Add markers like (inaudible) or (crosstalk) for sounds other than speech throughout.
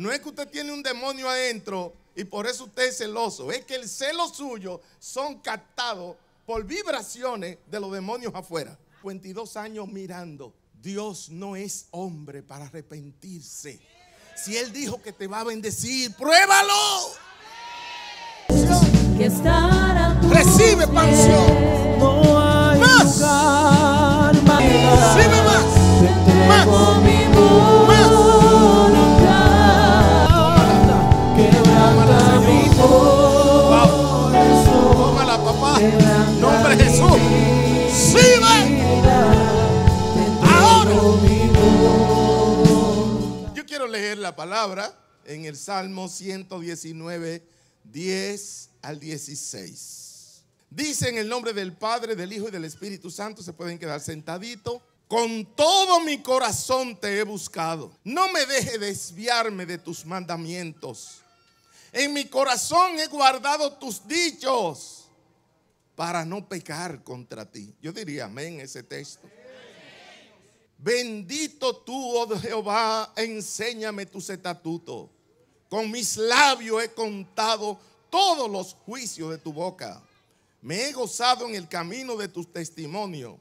No es que usted tiene un demonio adentro y por eso usted es celoso. Es que el celo suyo son captados por vibraciones de los demonios afuera. 22 años mirando. Dios no es hombre para arrepentirse. Si Él dijo que te va a bendecir, pruébalo. Recibe pansión. No hay más. más. Más. la palabra en el Salmo 119, 10 al 16. Dice en el nombre del Padre, del Hijo y del Espíritu Santo, se pueden quedar sentadito. Con todo mi corazón te he buscado. No me deje desviarme de tus mandamientos. En mi corazón he guardado tus dichos para no pecar contra ti. Yo diría amén ese texto. Bendito tú, oh Jehová, enséñame tus estatutos. Con mis labios he contado todos los juicios de tu boca. Me he gozado en el camino de tus testimonios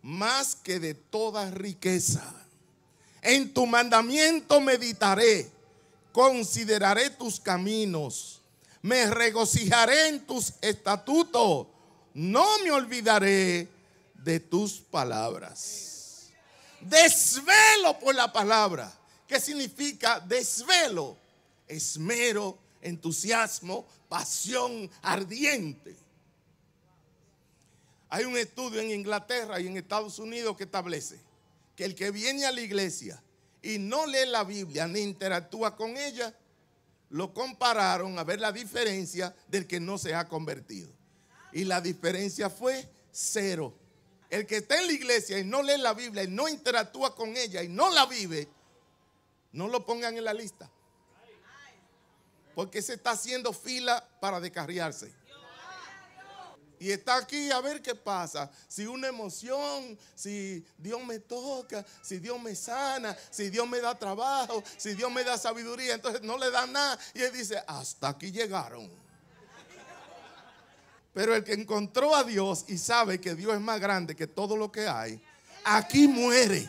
más que de toda riqueza. En tu mandamiento meditaré, consideraré tus caminos, me regocijaré en tus estatutos, no me olvidaré de tus palabras desvelo por la palabra. ¿Qué significa desvelo? Esmero, entusiasmo, pasión ardiente. Hay un estudio en Inglaterra y en Estados Unidos que establece que el que viene a la iglesia y no lee la Biblia ni interactúa con ella, lo compararon a ver la diferencia del que no se ha convertido. Y la diferencia fue cero. El que está en la iglesia y no lee la Biblia y no interactúa con ella y no la vive, no lo pongan en la lista. Porque se está haciendo fila para descarriarse. Y está aquí a ver qué pasa. Si una emoción, si Dios me toca, si Dios me sana, si Dios me da trabajo, si Dios me da sabiduría, entonces no le da nada. Y él dice, hasta aquí llegaron. Pero el que encontró a Dios y sabe que Dios es más grande que todo lo que hay, aquí muere.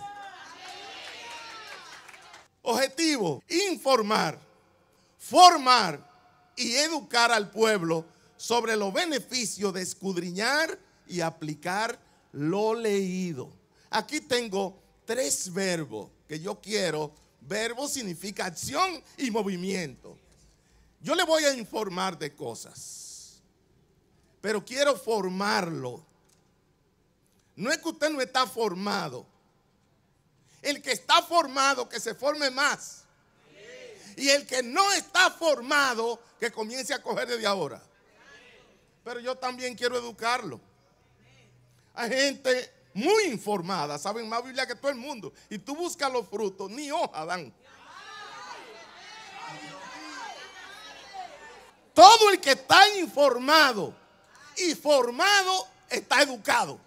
Objetivo, informar, formar y educar al pueblo sobre los beneficios de escudriñar y aplicar lo leído. Aquí tengo tres verbos que yo quiero. Verbo significa acción y movimiento. Yo le voy a informar de cosas pero quiero formarlo. No es que usted no está formado. El que está formado, que se forme más. Y el que no está formado, que comience a coger desde ahora. Pero yo también quiero educarlo. Hay gente muy informada, saben más Biblia que todo el mundo. Y tú buscas los frutos, ni hoja dan. Todo el que está informado y formado está educado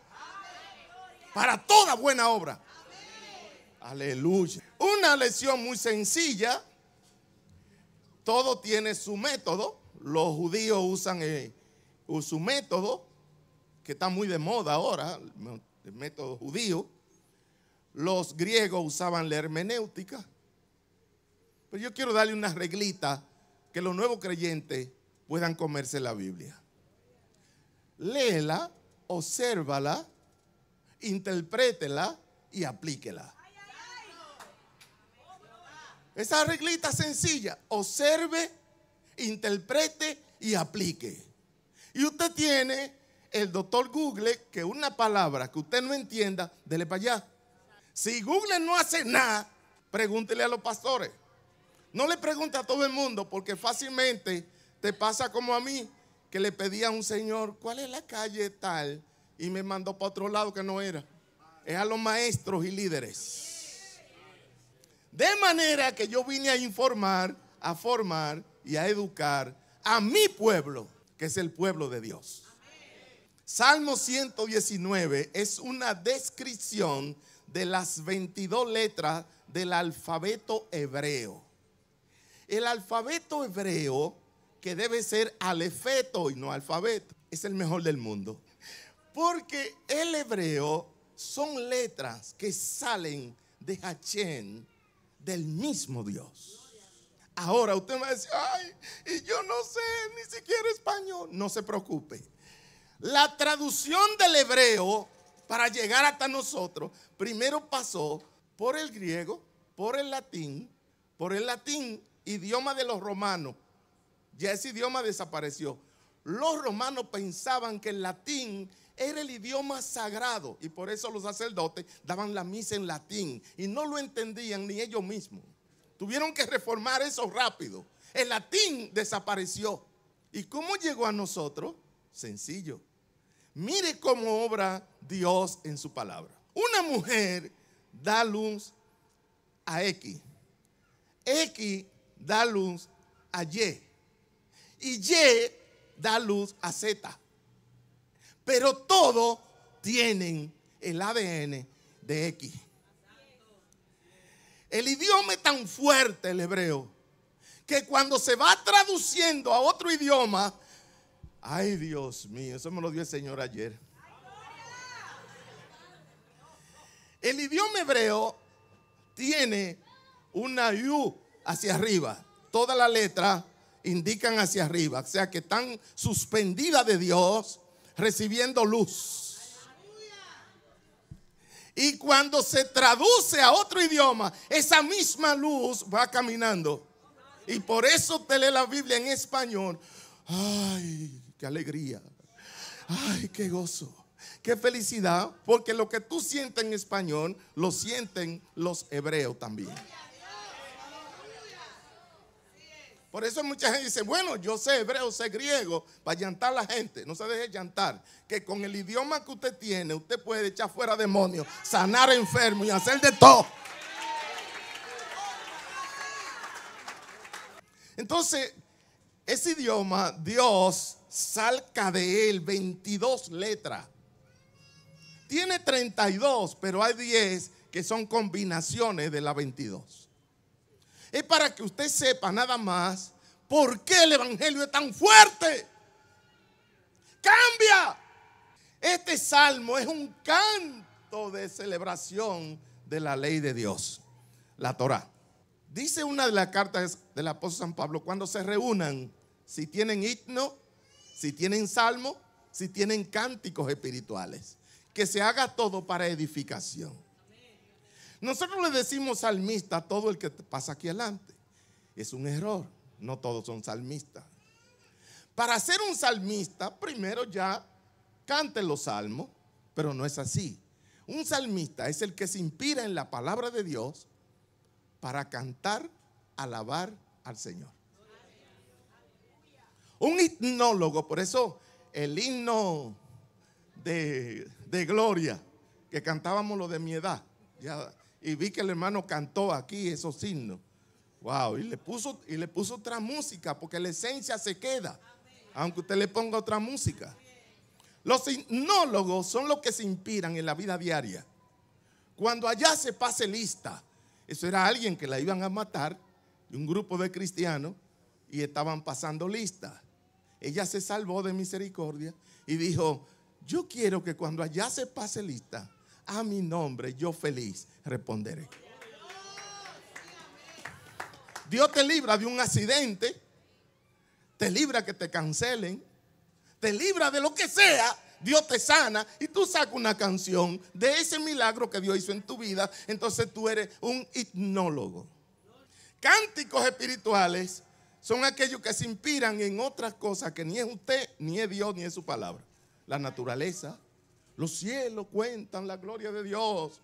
para toda buena obra. Aleluya. Una lección muy sencilla. Todo tiene su método. Los judíos usan eh, su método, que está muy de moda ahora, el método judío. Los griegos usaban la hermenéutica. Pero yo quiero darle una reglita que los nuevos creyentes puedan comerse la Biblia léela, obsérvala, interprétela y aplíquela. Esa reglita sencilla, observe, interprete y aplique. Y usted tiene el doctor Google que una palabra que usted no entienda, dele para allá. Si Google no hace nada, pregúntele a los pastores. No le pregunte a todo el mundo porque fácilmente te pasa como a mí que le pedía a un señor, ¿cuál es la calle tal? Y me mandó para otro lado que no era. Es a los maestros y líderes. De manera que yo vine a informar, a formar y a educar a mi pueblo, que es el pueblo de Dios. Salmo 119 es una descripción de las 22 letras del alfabeto hebreo. El alfabeto hebreo que debe ser alefeto y no alfabeto. Es el mejor del mundo. Porque el hebreo son letras que salen de Hachén del mismo Dios. Ahora usted me va a decir, ay, y yo no sé ni siquiera español. No se preocupe. La traducción del hebreo para llegar hasta nosotros, primero pasó por el griego, por el latín, por el latín, idioma de los romanos, ya ese idioma desapareció. Los romanos pensaban que el latín era el idioma sagrado y por eso los sacerdotes daban la misa en latín y no lo entendían ni ellos mismos. Tuvieron que reformar eso rápido. El latín desapareció. ¿Y cómo llegó a nosotros? Sencillo. Mire cómo obra Dios en su palabra. Una mujer da luz a X. X da luz a Y. Y Y da luz a Z. Pero todos tienen el ADN de X. El idioma es tan fuerte, el hebreo, que cuando se va traduciendo a otro idioma, ay Dios mío, eso me lo dio el Señor ayer. El idioma hebreo tiene una U hacia arriba, toda la letra indican hacia arriba. O sea que están suspendidas de Dios recibiendo luz. Y cuando se traduce a otro idioma, esa misma luz va caminando. Y por eso te lee la Biblia en español. Ay, qué alegría. Ay, qué gozo. Qué felicidad. Porque lo que tú sientes en español, lo sienten los hebreos también. Por eso mucha gente dice, bueno, yo sé hebreo, sé griego, para llantar a la gente. No se deje llantar. Que con el idioma que usted tiene, usted puede echar fuera demonios, sanar enfermos y hacer de todo. Entonces, ese idioma, Dios salca de él 22 letras. Tiene 32, pero hay 10 que son combinaciones de las 22. Es para que usted sepa nada más por qué el Evangelio es tan fuerte. Cambia. Este salmo es un canto de celebración de la ley de Dios, la Torah. Dice una de las cartas del apóstol San Pablo, cuando se reúnan, si tienen himno, si tienen salmo, si tienen cánticos espirituales, que se haga todo para edificación. Nosotros le decimos salmista a todo el que pasa aquí adelante. Es un error. No todos son salmistas. Para ser un salmista, primero ya cante los salmos, pero no es así. Un salmista es el que se inspira en la palabra de Dios para cantar, alabar al Señor. Un hipnólogo, por eso el himno de, gloria que cantábamos lo de mi edad, ya y vi que el hermano cantó aquí esos signos. Wow, y le puso, y le puso otra música, porque la esencia se queda, aunque usted le ponga otra música. Los sinólogos son los que se inspiran en la vida diaria. Cuando allá se pase lista, eso era alguien que la iban a matar, un grupo de cristianos, y estaban pasando lista. Ella se salvó de misericordia y dijo, yo quiero que cuando allá se pase lista, a mi nombre, yo feliz responderé. Dios te libra de un accidente, te libra que te cancelen, te libra de lo que sea, Dios te sana y tú sacas una canción de ese milagro que Dios hizo en tu vida, entonces tú eres un hipnólogo. Cánticos espirituales son aquellos que se inspiran en otras cosas que ni es usted, ni es Dios, ni es su palabra. La naturaleza, los cielos cuentan la gloria de Dios.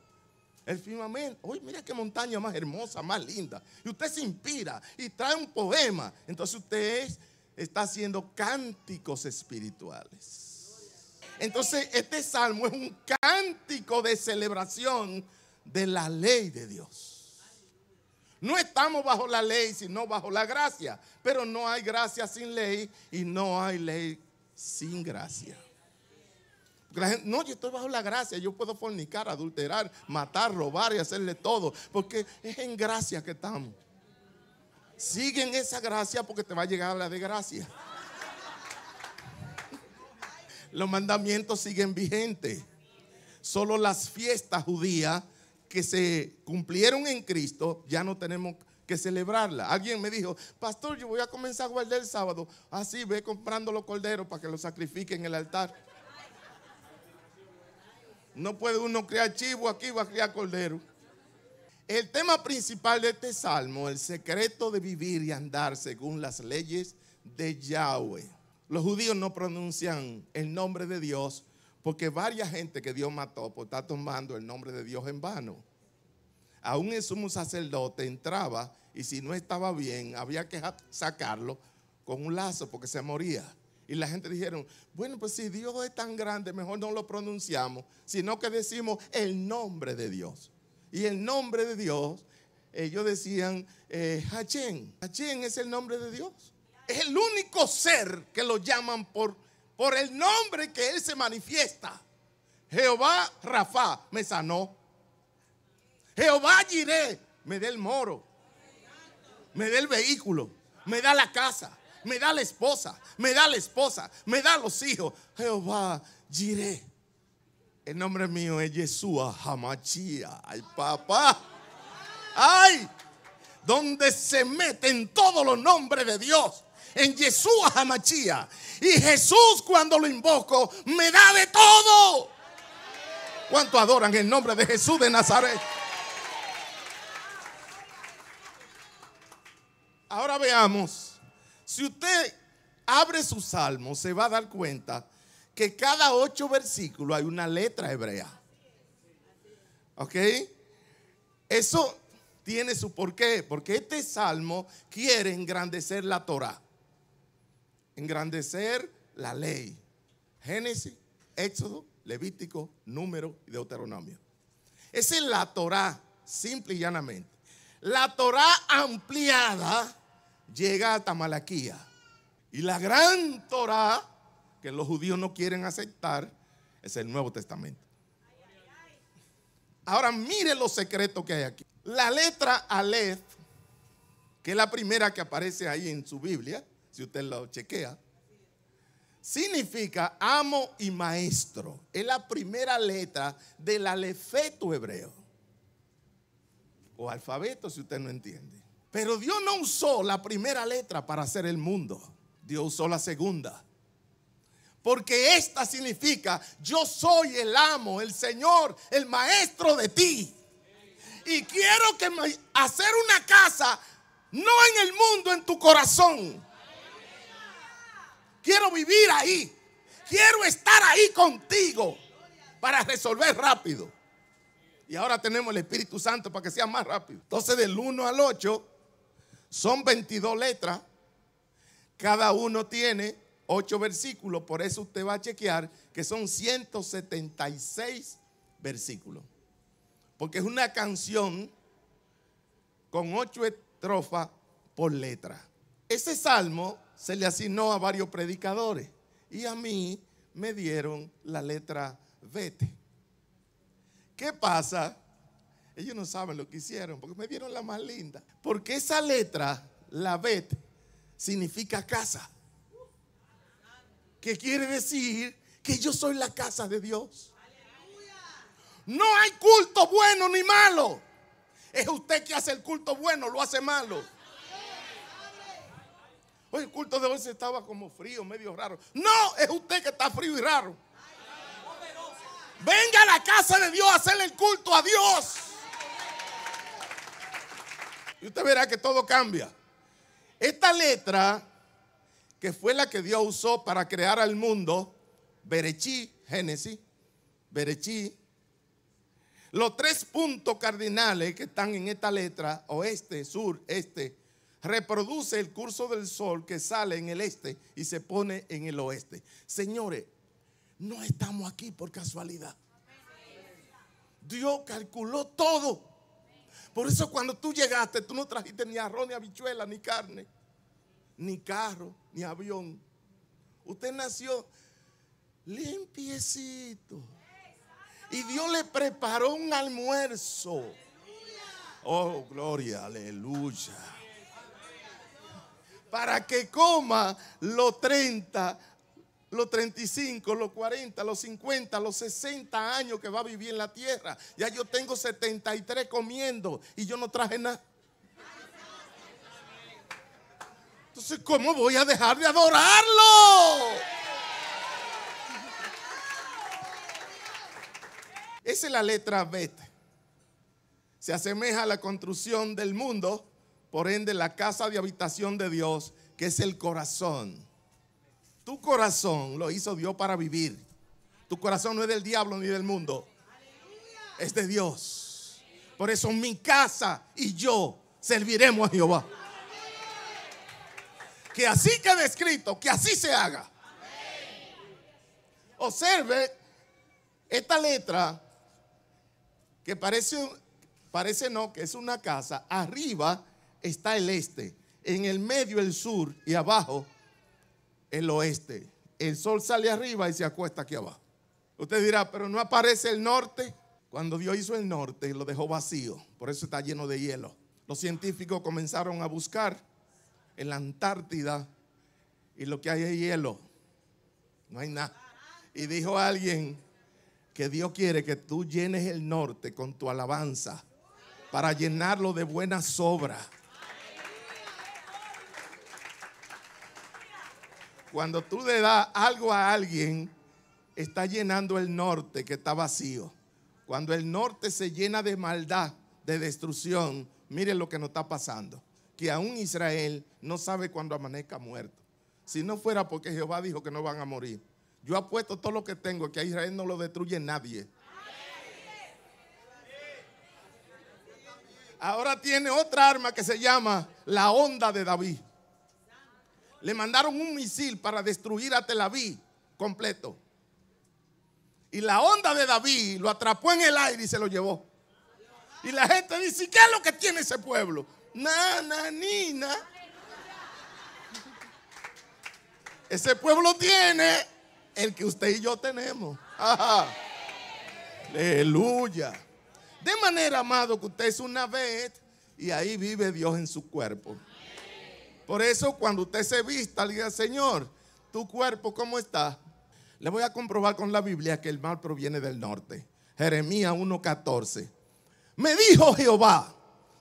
El firmamento. Uy, mira qué montaña más hermosa, más linda. Y usted se inspira y trae un poema. Entonces usted está haciendo cánticos espirituales. Entonces este salmo es un cántico de celebración de la ley de Dios. No estamos bajo la ley, sino bajo la gracia. Pero no hay gracia sin ley y no hay ley sin gracia no, yo estoy bajo la gracia, yo puedo fornicar, adulterar, matar, robar y hacerle todo, porque es en gracia que estamos. Siguen esa gracia porque te va a llegar la desgracia. Los mandamientos siguen vigentes. Solo las fiestas judías que se cumplieron en Cristo ya no tenemos que celebrarla. Alguien me dijo, pastor, yo voy a comenzar a guardar el sábado. Así, ve comprando los corderos para que los sacrifiquen en el altar. No puede uno criar chivo aquí, va a criar cordero. El tema principal de este salmo, el secreto de vivir y andar según las leyes de Yahweh. Los judíos no pronuncian el nombre de Dios porque varias gente que Dios mató por pues, estar tomando el nombre de Dios en vano. Aún el sumo sacerdote entraba y si no estaba bien había que sacarlo con un lazo porque se moría. Y la gente dijeron, bueno, pues si Dios es tan grande, mejor no lo pronunciamos, sino que decimos el nombre de Dios. Y el nombre de Dios, ellos decían, eh, Hachén es el nombre de Dios. Es el único ser que lo llaman por, por el nombre que Él se manifiesta. Jehová Rafa me sanó. Jehová Jiré me da el moro. Me da el vehículo. Me da la casa me da la esposa, me da la esposa, me da los hijos. Jehová, Jiré. El nombre mío es Yeshua Hamachía. Ay, papá. Ay, donde se meten todos los nombres de Dios. En Yeshua Hamachía. Y Jesús, cuando lo invoco, me da de todo. ¿Cuánto adoran el nombre de Jesús de Nazaret? Ahora veamos si usted abre su salmo, se va a dar cuenta que cada ocho versículos hay una letra hebrea. ¿Ok? Eso tiene su porqué, porque este salmo quiere engrandecer la Torah, engrandecer la ley. Génesis, Éxodo, Levítico, Número y Deuteronomio. Esa es la Torah, simple y llanamente. La Torah ampliada llega hasta Malaquía. Y la gran Torah, que los judíos no quieren aceptar, es el Nuevo Testamento. Ahora mire los secretos que hay aquí. La letra Aleph, que es la primera que aparece ahí en su Biblia, si usted lo chequea, significa amo y maestro. Es la primera letra del alefeto hebreo. O alfabeto, si usted no entiende. Pero Dios no usó la primera letra para hacer el mundo. Dios usó la segunda. Porque esta significa, yo soy el amo, el Señor, el maestro de ti. Y quiero que hacer una casa, no en el mundo, en tu corazón. Quiero vivir ahí. Quiero estar ahí contigo para resolver rápido. Y ahora tenemos el Espíritu Santo para que sea más rápido. Entonces del 1 al 8 son 22 letras. Cada uno tiene 8 versículos. Por eso usted va a chequear que son 176 versículos. Porque es una canción con 8 estrofas por letra. Ese salmo se le asignó a varios predicadores. Y a mí me dieron la letra vete. ¿Qué pasa? Ellos no saben lo que hicieron porque me dieron la más linda. Porque esa letra, la Bet, significa casa. Que quiere decir que yo soy la casa de Dios. No hay culto bueno ni malo. Es usted que hace el culto bueno, lo hace malo. Hoy el culto de hoy se estaba como frío, medio raro. No, es usted que está frío y raro. Venga a la casa de Dios a hacerle el culto a Dios. Y usted verá que todo cambia. Esta letra, que fue la que Dios usó para crear al mundo, Berechí, Génesis, Berechí, los tres puntos cardinales que están en esta letra, oeste, sur, este, reproduce el curso del sol que sale en el este y se pone en el oeste. Señores, no estamos aquí por casualidad. Dios calculó todo. Por eso cuando tú llegaste, tú no trajiste ni arroz, ni habichuela, ni carne, ni carro, ni avión. Usted nació limpiecito. Y Dios le preparó un almuerzo. Oh, gloria, aleluya. Para que coma los 30 los 35, los 40, los 50, los 60 años que va a vivir en la tierra. Ya yo tengo 73 comiendo y yo no traje nada. Entonces, ¿cómo voy a dejar de adorarlo? Esa es la letra B Se asemeja a la construcción del mundo, por ende la casa de habitación de Dios, que es el corazón. Tu corazón lo hizo Dios para vivir. Tu corazón no es del diablo ni del mundo. Es de Dios. Por eso mi casa y yo serviremos a Jehová. Que así quede escrito, que así se haga. Observe esta letra que parece, parece no, que es una casa. Arriba está el este, en el medio el sur y abajo el oeste. El sol sale arriba y se acuesta aquí abajo. Usted dirá, pero no aparece el norte. Cuando Dios hizo el norte, y lo dejó vacío. Por eso está lleno de hielo. Los científicos comenzaron a buscar en la Antártida y lo que hay es hielo. No hay nada. Y dijo alguien que Dios quiere que tú llenes el norte con tu alabanza para llenarlo de buenas obras. Cuando tú le das algo a alguien, está llenando el norte que está vacío. Cuando el norte se llena de maldad, de destrucción, miren lo que nos está pasando. Que aún Israel no sabe cuando amanezca muerto. Si no fuera porque Jehová dijo que no van a morir. Yo apuesto todo lo que tengo, que a Israel no lo destruye nadie. Ahora tiene otra arma que se llama la onda de David. Le mandaron un misil para destruir a Tel Aviv completo. Y la onda de David lo atrapó en el aire y se lo llevó. Y la gente dice, ¿qué es lo que tiene ese pueblo? Na, na, Ese pueblo tiene el que usted y yo tenemos. (laughs) Aleluya. De manera, amado, que usted es una vez y ahí vive Dios en su cuerpo. Por eso cuando usted se vista, le diga, Señor, tu cuerpo, ¿cómo está? Le voy a comprobar con la Biblia que el mal proviene del norte. Jeremías 1.14. Me dijo Jehová,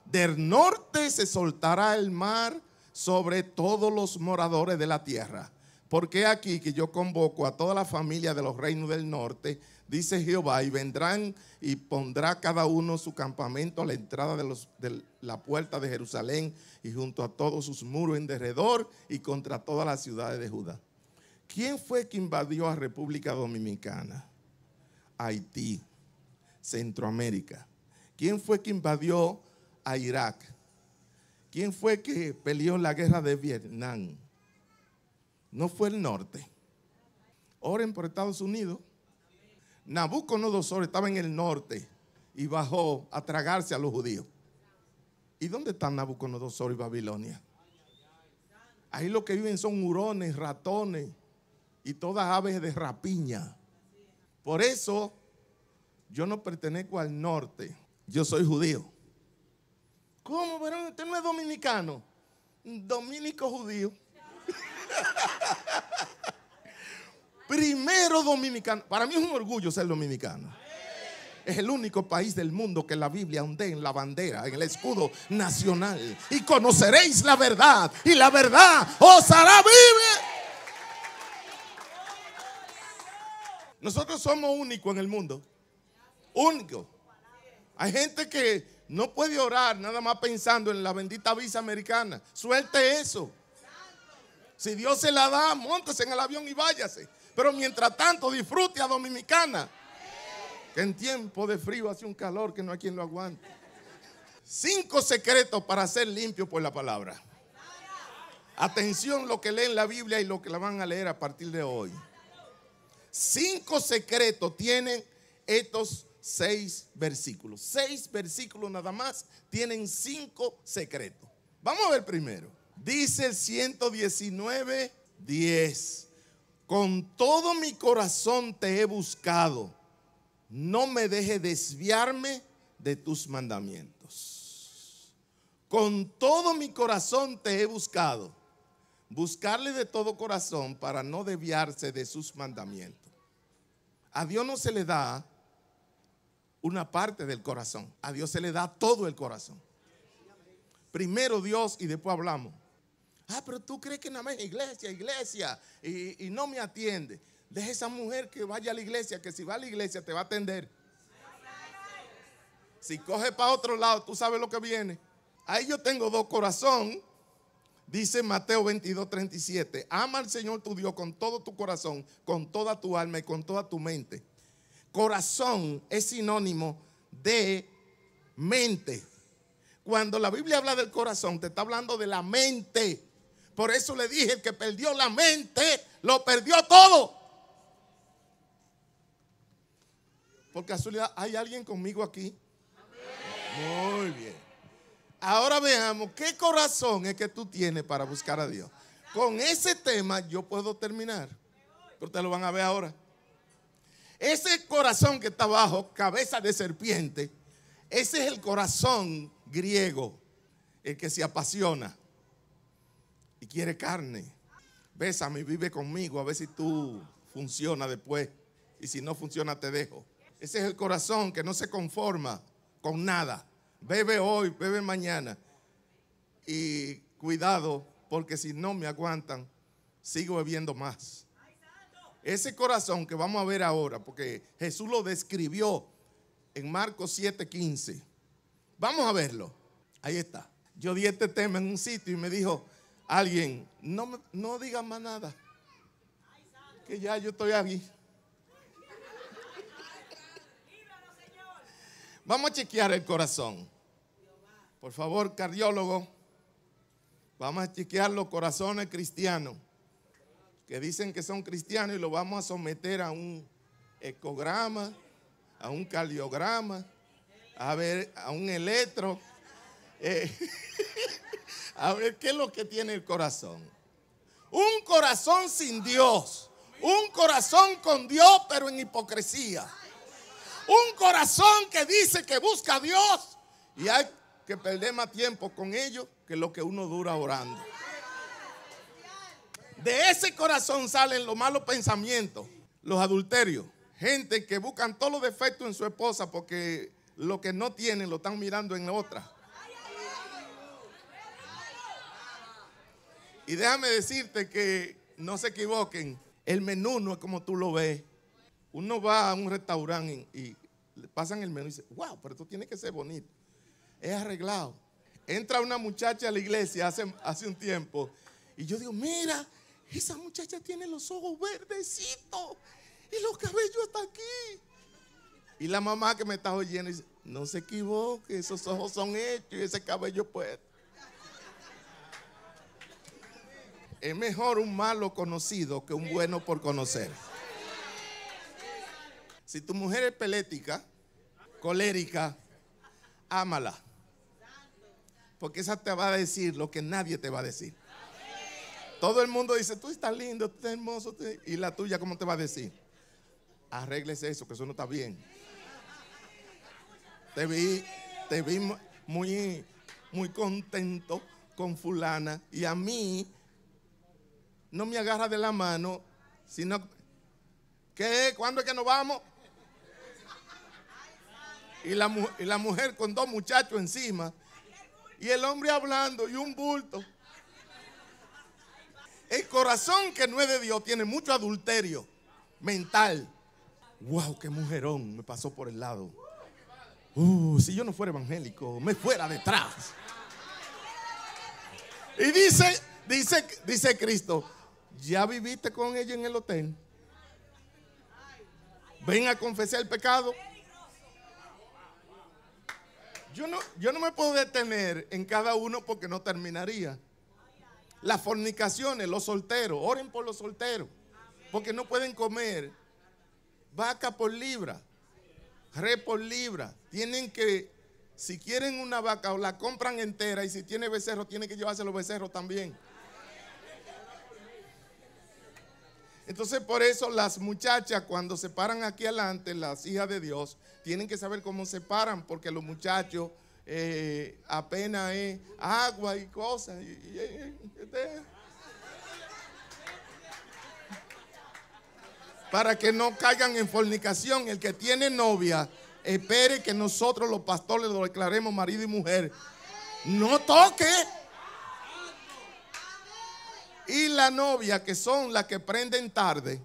del norte se soltará el mar sobre todos los moradores de la tierra. Porque aquí que yo convoco a toda la familia de los reinos del norte dice Jehová, y vendrán y pondrá cada uno su campamento a la entrada de, la puerta de Jerusalén y junto a todos sus muros en derredor y contra todas las ciudades de Judá. ¿Quién fue que invadió a República Dominicana? Haití, Centroamérica. ¿Quién fue que invadió a Irak? ¿Quién fue que peleó la guerra de Vietnam? No fue el norte. Oren por Estados Unidos. Nabucodonosor estaba en el norte y bajó a tragarse a los judíos. ¿Y dónde están Nabucodonosor y Babilonia? Ahí lo que viven son hurones, ratones y todas aves de rapiña. Por eso yo no pertenezco al norte, yo soy judío. ¿Cómo? Pero usted no es dominicano. Dominico judío. (laughs) Primero dominicano. Para mí es un orgullo ser dominicano. Es el único país del mundo que la Biblia hunde en la bandera, en el escudo nacional. Y conoceréis la verdad. Y la verdad os hará vivir. Nosotros somos únicos en el mundo. Único. Hay gente que no puede orar nada más pensando en la bendita visa americana. Suelte eso. Si Dios se la da, montese en el avión y váyase. Pero mientras tanto, disfrute a Dominicana. Que en tiempo de frío hace un calor que no hay quien lo aguante. Cinco secretos para ser limpio por la palabra. Atención lo que leen la Biblia y lo que la van a leer a partir de hoy. Cinco secretos tienen estos seis versículos. Seis versículos nada más tienen cinco secretos. Vamos a ver primero. Dice el 119, 10 con todo mi corazón te he buscado, no me deje desviarme de tus mandamientos. Con todo mi corazón te he buscado. Buscarle de todo corazón para no desviarse de sus mandamientos. A Dios no se le da una parte del corazón, a Dios se le da todo el corazón. Primero Dios y después hablamos. Ah, pero tú crees que nada más iglesia, iglesia, y, no me atiende. Deja esa mujer que vaya a la iglesia, que si va a la iglesia te va a atender. Si coge para otro lado, tú sabes lo que viene. Ahí yo tengo dos corazón. Dice Mateo 22, 37. Ama al Señor tu Dios con todo tu corazón, con toda tu alma y con toda tu mente. Corazón es sinónimo de mente. Cuando la Biblia habla del corazón, te está hablando de la mente. Por eso le dije, que perdió la mente, lo perdió todo. Porque Azul ¿hay alguien conmigo aquí? Muy bien. Ahora veamos qué corazón es que tú tienes para buscar a Dios. Con ese tema yo puedo terminar. porque ustedes lo van a ver ahora. Ese corazón que está abajo, cabeza de serpiente, ese es el corazón griego, el que se apasiona y quiere carne. Bésame y vive conmigo, a ver si tú funciona después. Y si no funciona, te dejo. Ese es el corazón que no se conforma con nada. Bebe hoy, bebe mañana. Y cuidado, porque si no me aguantan, sigo bebiendo más. Ese corazón que vamos a ver ahora, porque Jesús lo describió en Marcos 7:15. Vamos a verlo. Ahí está. Yo di este tema en un sitio y me dijo, alguien, no, no digan más nada, que ya yo estoy aquí. Vamos a chequear el corazón. Por favor, cardiólogo, vamos a chequear los corazones cristianos que dicen que son cristianos y lo vamos a someter a un ecograma, a un cardiograma, a ver, a un electro. Eh, (laughs) A ver, ¿qué es lo que tiene el corazón? Un corazón sin Dios. Un corazón con Dios, pero en hipocresía. Un corazón que dice que busca a Dios. Y hay que perder más tiempo con ellos que lo que uno dura orando. De ese corazón salen los malos pensamientos, los adulterios. Gente que buscan todos los defectos en su esposa porque lo que no tienen lo están mirando en la otra. Y déjame decirte que no se equivoquen, el menú no es como tú lo ves. Uno va a un restaurante y, le pasan el menú y dice, wow, pero esto tiene que ser bonito. Es arreglado. Entra una muchacha a la iglesia hace, hace un tiempo y yo digo, mira, esa muchacha tiene los ojos verdecitos y los cabellos hasta aquí. Y la mamá que me está oyendo dice, no se equivoque, esos ojos son hechos y ese cabello puesto. Es mejor un malo conocido que un bueno por conocer. Si tu mujer es pelética, colérica, ámala. Porque esa te va a decir lo que nadie te va a decir. Todo el mundo dice, tú estás lindo, tú estás hermoso. Y la tuya, ¿cómo te va a decir? Arréglese eso, que eso no está bien. Te vi, te vi muy, muy contento con fulana. Y a mí no me agarra de la mano, sino que ¿Cuándo es que nos vamos? Y la, mujer con dos muchachos encima. Y el hombre hablando y un bulto. El corazón que no es de Dios tiene mucho adulterio mental. ¡Wow! ¡Qué mujerón! Me pasó por el lado. Uh, si yo no fuera evangélico, me fuera detrás. Y dice, dice, dice Cristo, ya viviste con ella en el hotel. Ven a confesar el pecado. Yo no, yo no me puedo detener en cada uno porque no terminaría. Las fornicaciones, los solteros, oren por los solteros, porque no pueden comer vaca por libra, re por libra. Tienen que, si quieren una vaca, o la compran entera y si tiene becerro, tienen que llevarse los becerros también. Entonces por eso las muchachas cuando se paran aquí adelante, las hijas de Dios, tienen que saber cómo se paran, porque los muchachos eh, apenas es eh, agua y cosas. Este. para que no caigan en fornicación, el que tiene novia, espere que nosotros los pastores lo declaremos marido y mujer. No toque y la novia, que son las que prenden tarde,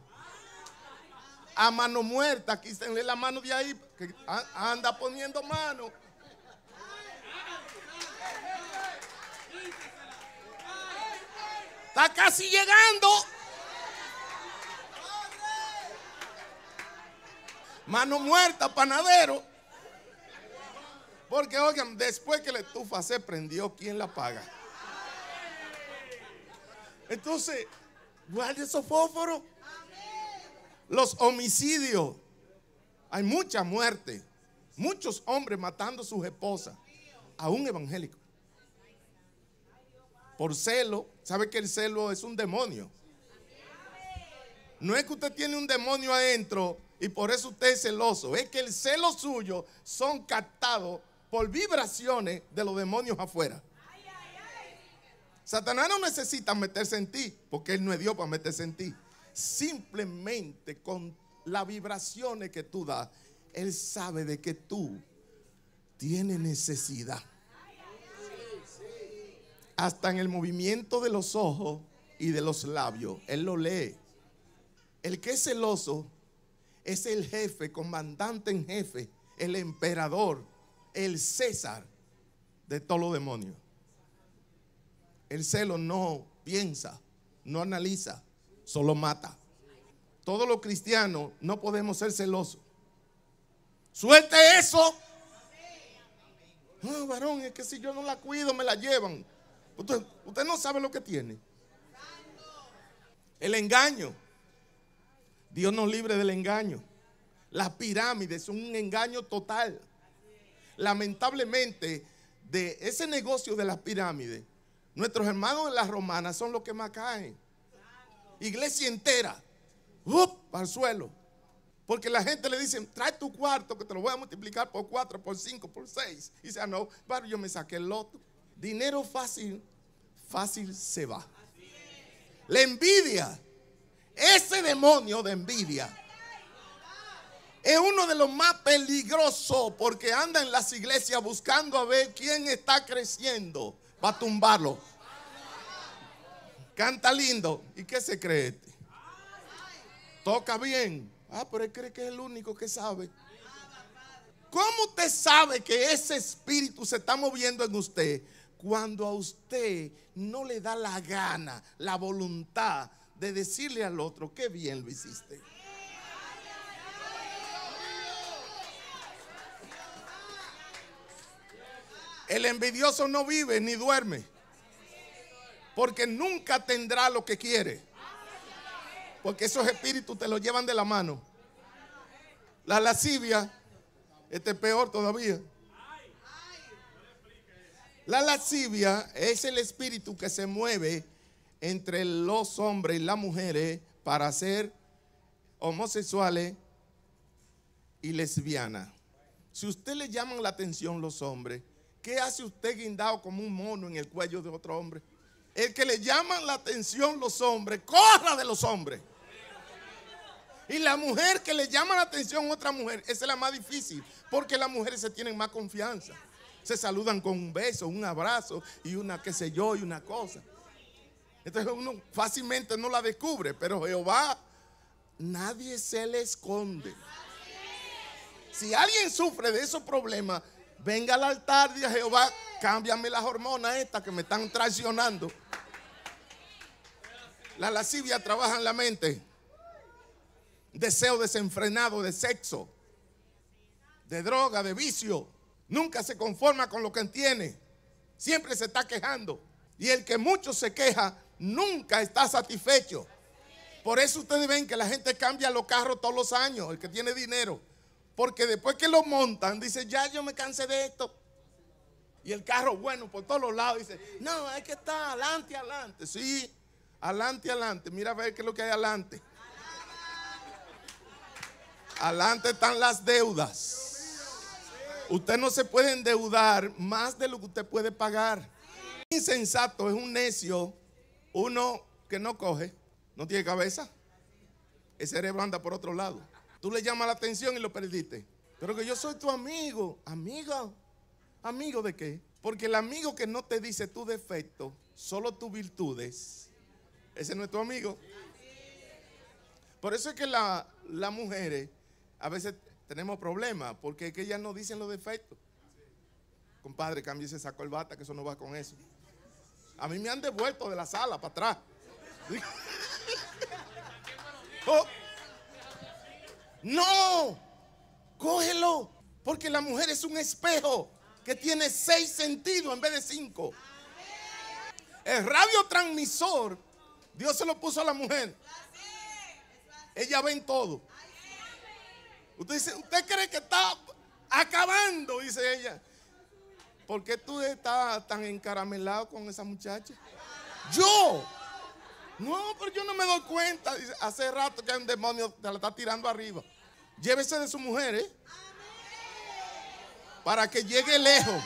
a mano muerta, quítenle la mano de ahí, que anda poniendo mano. Está casi llegando. Mano muerta, panadero. Porque, oigan, después que la estufa se prendió, ¿quién la paga? Entonces, guarde esos fósforos. Los homicidios. Hay mucha muerte. Muchos hombres matando a sus esposas. A un evangélico. Por celo. ¿Sabe que el celo es un demonio? No es que usted tiene un demonio adentro y por eso usted es celoso. Es que el celo suyo son captados por vibraciones de los demonios afuera. Satanás no necesita meterse en ti, porque Él no es Dios para meterse en ti. Simplemente con las vibraciones que tú das, Él sabe de que tú tienes necesidad. Hasta en el movimiento de los ojos y de los labios, Él lo lee. El que es celoso es el jefe, comandante en jefe, el emperador, el César de todos los demonios. El celo no piensa, no analiza, solo mata. Todos los cristianos no podemos ser celosos. Suelte eso. No, ah, varón, es que si yo no la cuido, me la llevan. Usted, usted no sabe lo que tiene. El engaño. Dios nos libre del engaño. Las pirámides son un engaño total. Lamentablemente, de ese negocio de las pirámides, Nuestros hermanos de las romanas son los que más caen. Iglesia entera. ¡up! al suelo. Porque la gente le dice, trae tu cuarto que te lo voy a multiplicar por cuatro, por cinco, por seis. Y dice, ah, no, yo me saqué el loto. Dinero fácil, fácil se va. La envidia, ese demonio de envidia, es uno de los más peligrosos porque anda en las iglesias buscando a ver quién está creciendo va a tumbarlo. Canta lindo. ¿Y qué se cree este? Toca bien. Ah, pero él cree que es el único que sabe. ¿Cómo usted sabe que ese espíritu se está moviendo en usted cuando a usted no le da la gana, la voluntad de decirle al otro, qué bien lo hiciste? El envidioso no vive ni duerme. Porque nunca tendrá lo que quiere. Porque esos espíritus te lo llevan de la mano. La lascivia, este es peor todavía. La lascivia es el espíritu que se mueve entre los hombres y las mujeres para ser homosexuales y lesbianas. Si usted le llaman la atención los hombres, ¿Qué hace usted guindado como un mono en el cuello de otro hombre? El que le llaman la atención los hombres, corra de los hombres. Y la mujer que le llama la atención otra mujer, esa es la más difícil, porque las mujeres se tienen más confianza. Se saludan con un beso, un abrazo y una qué sé yo y una cosa. Entonces uno fácilmente no la descubre, pero Jehová, nadie se le esconde. Si alguien sufre de esos problemas, Venga al altar, a Jehová, cámbiame las hormonas estas que me están traicionando. La lascivia trabaja en la mente. Deseo desenfrenado de sexo, de droga, de vicio. Nunca se conforma con lo que tiene. Siempre se está quejando. Y el que mucho se queja, nunca está satisfecho. Por eso ustedes ven que la gente cambia los carros todos los años, el que tiene dinero. Porque después que lo montan, dice, ya yo me cansé de esto. Y el carro, bueno, por todos los lados, dice, no, hay que estar adelante, adelante. Sí, adelante, adelante. Mira a ver qué es lo que hay adelante. Adelante están las deudas. Usted no se puede endeudar más de lo que usted puede pagar. Insensato es un necio, uno que no coge, no tiene cabeza. El cerebro anda por otro lado. Tú le llamas la atención y lo perdiste. Pero que yo soy tu amigo, amiga. ¿Amigo de qué? Porque el amigo que no te dice tu defecto, solo tus virtudes, ese no es tu amigo. Por eso es que las mujeres a veces tenemos problemas, porque es que ellas no dicen los defectos. Compadre, cambie ese saco el bata, que eso no va con eso. A mí me han devuelto de la sala para atrás. (laughs) Oh. No, cógelo, porque la mujer es un espejo que tiene seis sentidos en vez de cinco. El radiotransmisor, Dios se lo puso a la mujer. Ella ve en todo. Usted dice, ¿usted cree que está acabando? Dice ella. ¿Por qué tú estás tan encaramelado con esa muchacha? Yo. No, pero yo no me doy cuenta. hace rato que hay un demonio te la está tirando arriba. Llévese de su mujer, ¿eh? Para que llegue lejos.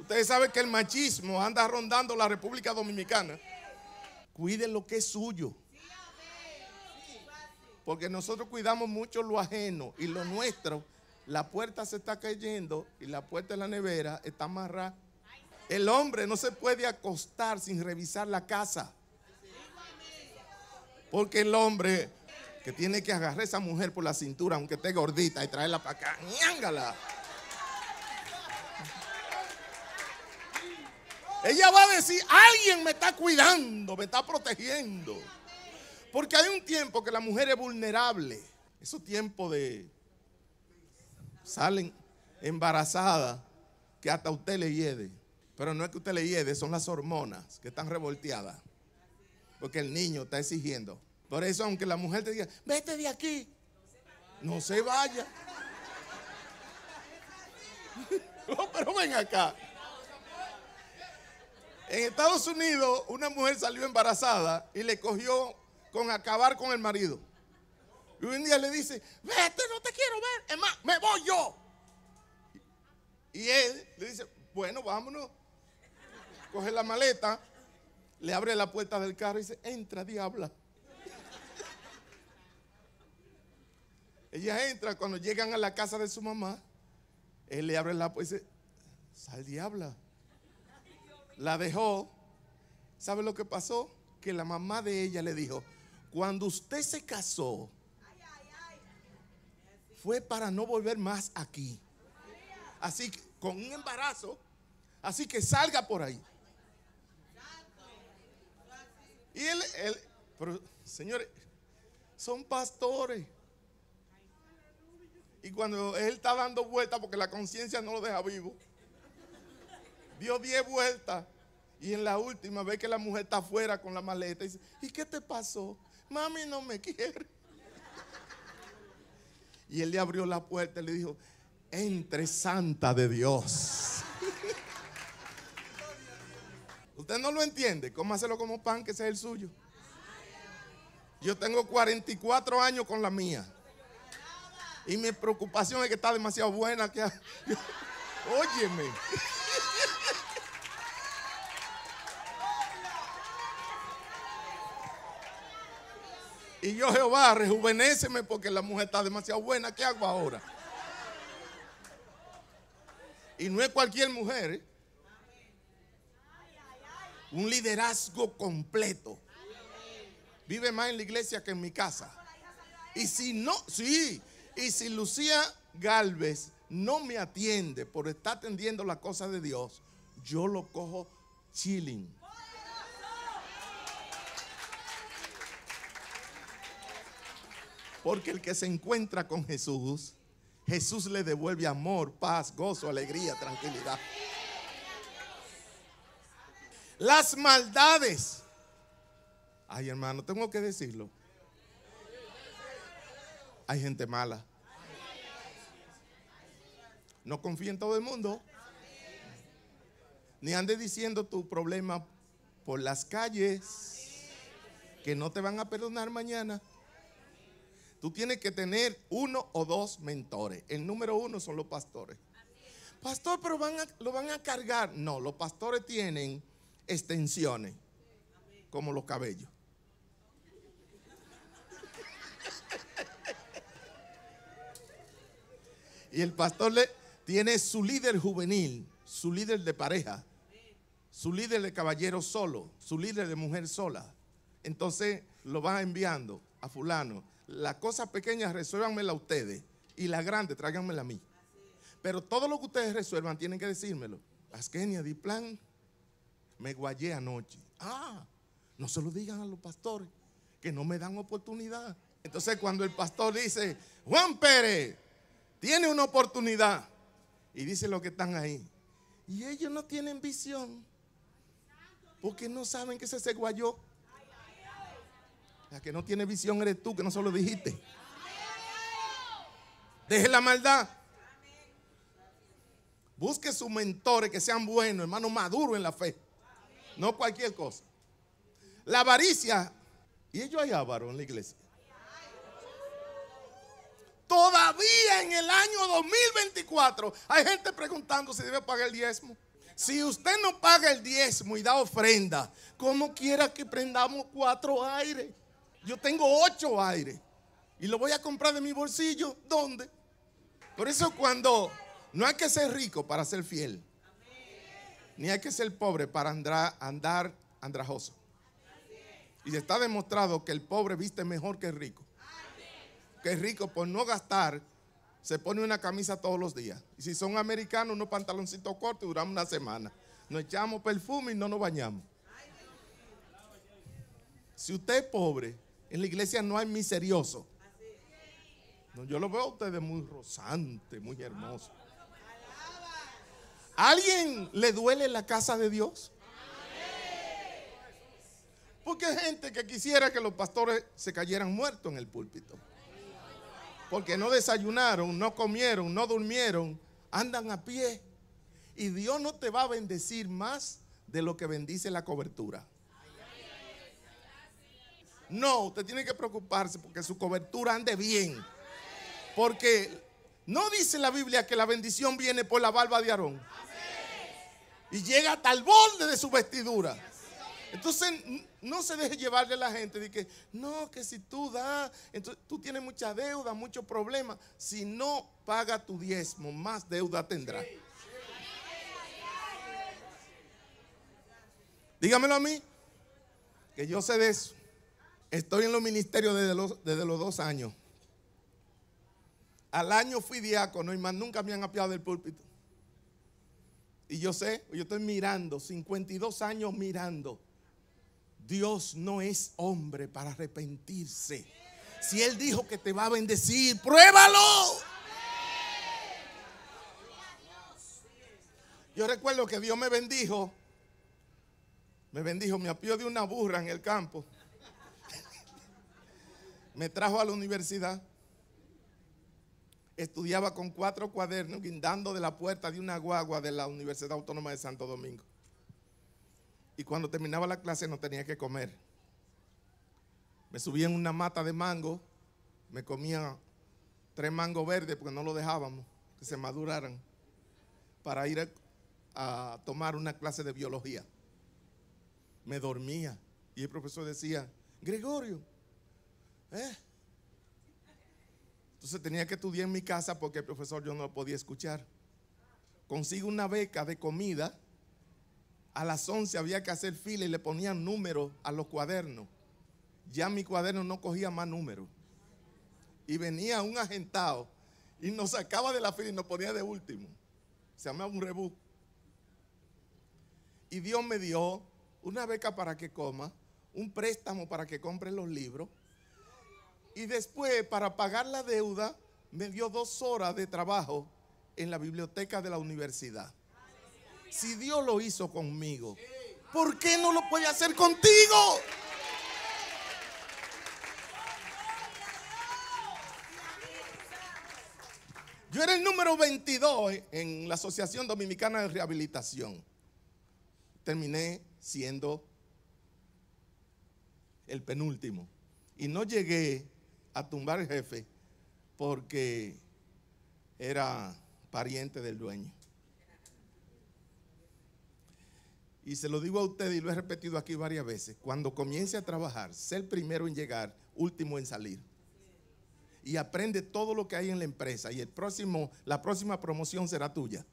Ustedes saben que el machismo anda rondando la República Dominicana. Cuiden lo que es suyo. Porque nosotros cuidamos mucho lo ajeno y lo nuestro. La puerta se está cayendo y la puerta de la nevera está amarrada. El hombre no se puede acostar sin revisar la casa. Porque el hombre que tiene que agarrar a esa mujer por la cintura, aunque esté gordita, y traerla para acá. ¡Ñángala! Ella va a decir, alguien me está cuidando, me está protegiendo. Porque hay un tiempo que la mujer es vulnerable. Esos tiempo de salen embarazadas que hasta usted le hiede. Pero no es que usted le hiede, son las hormonas que están revolteadas. Porque el niño está exigiendo. Por eso, aunque la mujer te diga, vete de aquí, no se vaya. (laughs) No, pero ven acá. En Estados Unidos, una mujer salió embarazada y le cogió con acabar con el marido. Y un día le dice, vete, no te quiero ver, es más, me voy yo. Y él le dice, bueno, vámonos coge la maleta, le abre la puerta del carro y dice, entra, diabla. Ella entra, cuando llegan a la casa de su mamá, él le abre la puerta y dice, sal diabla. La dejó. ¿Sabe lo que pasó? Que la mamá de ella le dijo, cuando usted se casó, fue para no volver más aquí. Así con un embarazo, así que salga por ahí. Y él, él pero señores, son pastores. Y cuando él está dando vueltas porque la conciencia no lo deja vivo, dio diez vueltas. Y en la última vez que la mujer está afuera con la maleta y dice, ¿y qué te pasó? Mami no me quiere. Y él le abrió la puerta y le dijo, entre santa de Dios. Usted no lo entiende, Cómo hacerlo como pan, que sea el suyo. Yo tengo 44 años con la mía. Y mi preocupación es que está demasiado buena. (laughs) Óyeme. Y yo, Jehová, rejuvenéceme porque la mujer está demasiado buena. ¿Qué hago ahora? Y no es cualquier mujer. ¿eh? Un liderazgo completo. Vive más en la iglesia que en mi casa. Y si no, sí, y si Lucía Galvez no me atiende por estar atendiendo la cosa de Dios, yo lo cojo chilling. Porque el que se encuentra con Jesús, Jesús le devuelve amor, paz, gozo, alegría, tranquilidad las maldades. Ay, hermano, tengo que decirlo. Hay gente mala. No confía en todo el mundo. Ni ande diciendo tu problema por las calles que no te van a perdonar mañana. Tú tienes que tener uno o dos mentores. El número uno son los pastores. Pastor, pero van lo van a cargar. No, los pastores tienen extensiones, como los cabellos. Y el pastor le, tiene su líder juvenil, su líder de pareja, su líder de caballero solo, su líder de mujer sola. Entonces lo va enviando a fulano. Las cosas pequeñas resuélvanmela ustedes y las grandes tráiganmela a mí. Pero todo lo que ustedes resuelvan tienen que decírmelo. Askenia, di plan, me guayé anoche. Ah, no se lo digan a los pastores, que no me dan oportunidad. Entonces cuando el pastor dice, Juan Pérez, tiene una oportunidad, y dice lo que están ahí, y ellos no tienen visión, porque no saben que se se guayó. La que no tiene visión eres tú, que no se lo dijiste. Deje la maldad. Busque sus mentores que sean buenos, hermanos maduros en la fe. No cualquier cosa. La avaricia. Y ellos hay avaro en la iglesia. Todavía en el año 2024 hay gente preguntando si debe pagar el diezmo. Si usted no paga el diezmo y da ofrenda, ¿cómo quiera que prendamos cuatro aires? Yo tengo ocho aires y lo voy a comprar de mi bolsillo. ¿Dónde? Por eso cuando no hay que ser rico para ser fiel ni hay que ser pobre para andar andrajoso. Y está demostrado que el pobre viste mejor que el rico. Que el rico por no gastar se pone una camisa todos los días. Y si son americanos, unos pantaloncitos cortos y duramos una semana. Nos echamos perfume y no nos bañamos. Si usted es pobre, en la iglesia no hay miserioso. yo lo veo a ustedes muy rosante muy hermoso alguien le duele la casa de Dios? Porque hay gente que quisiera que los pastores se cayeran muertos en el púlpito. Porque no desayunaron, no comieron, no durmieron, andan a pie. Y Dios no te va a bendecir más de lo que bendice la cobertura. No, usted tiene que preocuparse porque su cobertura ande bien. Porque no dice la Biblia que la bendición viene por la barba de Aarón. Y llega hasta el borde de su vestidura. Entonces, no se deje llevarle a la gente de que, no, que si tú das, entonces tú tienes mucha deuda, muchos problemas. Si no paga tu diezmo, más deuda tendrás. Dígamelo a mí, que yo sé de eso. Estoy en los ministerios desde los, desde los dos años. Al año fui diácono y más nunca me han apiado del púlpito. Y yo sé, yo estoy mirando, 52 años mirando. Dios no es hombre para arrepentirse. Si Él dijo que te va a bendecir, pruébalo. Yo recuerdo que Dios me bendijo. Me bendijo, me apió de una burra en el campo. (laughs) me trajo a la universidad estudiaba con cuatro cuadernos guindando de la puerta de una guagua de la Universidad Autónoma de Santo Domingo. Y cuando terminaba la clase no tenía que comer. Me subía en una mata de mango, me comía tres mangos verdes porque no lo dejábamos que se maduraran para ir a, tomar una clase de biología. Me dormía y el profesor decía, Gregorio, ¿eh? Entonces tenía que estudiar en mi casa porque el profesor yo no lo podía escuchar. Consigo una beca de comida. A las 11 había que hacer fila y le ponían números a los cuadernos. Ya mi cuaderno no cogía más números. Y venía un agentado y nos sacaba de la fila y nos ponía de último. Se llamaba un rebú. Y Dios me dio una beca para que coma, un préstamo para que compre los libros y después, para pagar la deuda, me dio dos horas de trabajo en la biblioteca de la universidad. Si Dios lo hizo conmigo, ¿por qué no lo puede hacer contigo? Yo era el número 22 en la Asociación Dominicana de Rehabilitación. Terminé siendo el penúltimo. Y no llegué a tumbar el jefe porque era pariente del dueño. Y se lo digo a usted y lo he repetido aquí varias veces, cuando comience a trabajar, sé el primero en llegar, último en salir. Y aprende todo lo que hay en la empresa y el próximo, la próxima promoción será tuya.